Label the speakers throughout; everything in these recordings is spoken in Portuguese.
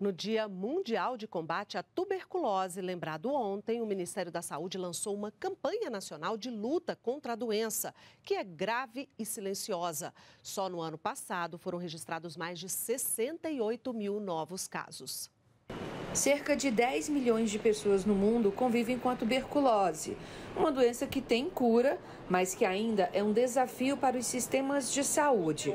Speaker 1: No Dia Mundial de Combate à Tuberculose, lembrado ontem, o Ministério da Saúde lançou uma campanha nacional de luta contra a doença, que é grave e silenciosa. Só no ano passado foram registrados mais de 68 mil novos casos.
Speaker 2: Cerca de 10 milhões de pessoas no mundo convivem com a tuberculose, uma doença que tem cura, mas que ainda é um desafio para os sistemas de saúde.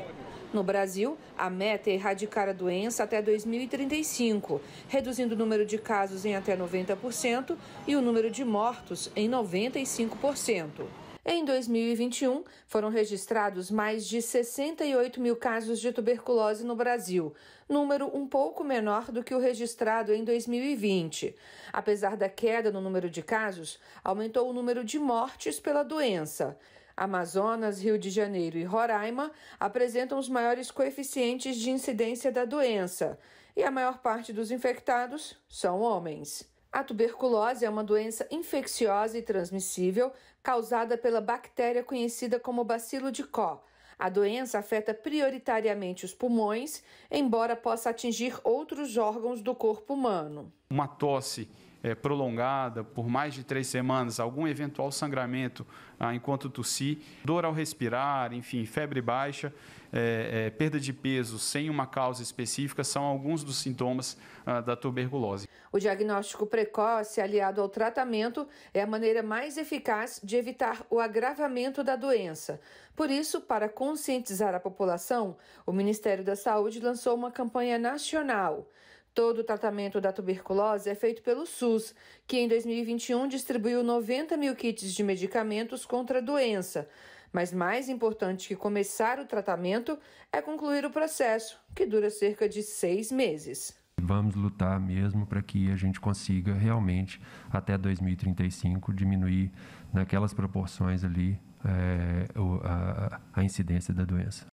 Speaker 2: No Brasil, a meta é erradicar a doença até 2035, reduzindo o número de casos em até 90% e o número de mortos em 95%. Em 2021, foram registrados mais de 68 mil casos de tuberculose no Brasil, número um pouco menor do que o registrado em 2020. Apesar da queda no número de casos, aumentou o número de mortes pela doença. Amazonas, Rio de Janeiro e Roraima apresentam os maiores coeficientes de incidência da doença, e a maior parte dos infectados são homens. A tuberculose é uma doença infecciosa e transmissível causada pela bactéria conhecida como bacilo de Koch. A doença afeta prioritariamente os pulmões, embora possa atingir outros órgãos do corpo humano.
Speaker 3: Uma tosse é, prolongada por mais de três semanas, algum eventual sangramento ah, enquanto tossir, dor ao respirar, enfim, febre baixa, é, é, perda de peso sem uma causa específica são alguns dos sintomas ah, da tuberculose.
Speaker 2: O diagnóstico precoce, aliado ao tratamento, é a maneira mais eficaz de evitar o agravamento da doença. Por isso, para conscientizar a população, o Ministério da Saúde lançou uma campanha nacional. Todo o tratamento da tuberculose é feito pelo SUS, que em 2021 distribuiu 90 mil kits de medicamentos contra a doença. Mas mais importante que começar o tratamento é concluir o processo, que dura cerca de seis meses.
Speaker 3: Vamos lutar mesmo para que a gente consiga realmente, até 2035, diminuir naquelas proporções ali é, a, a incidência da doença.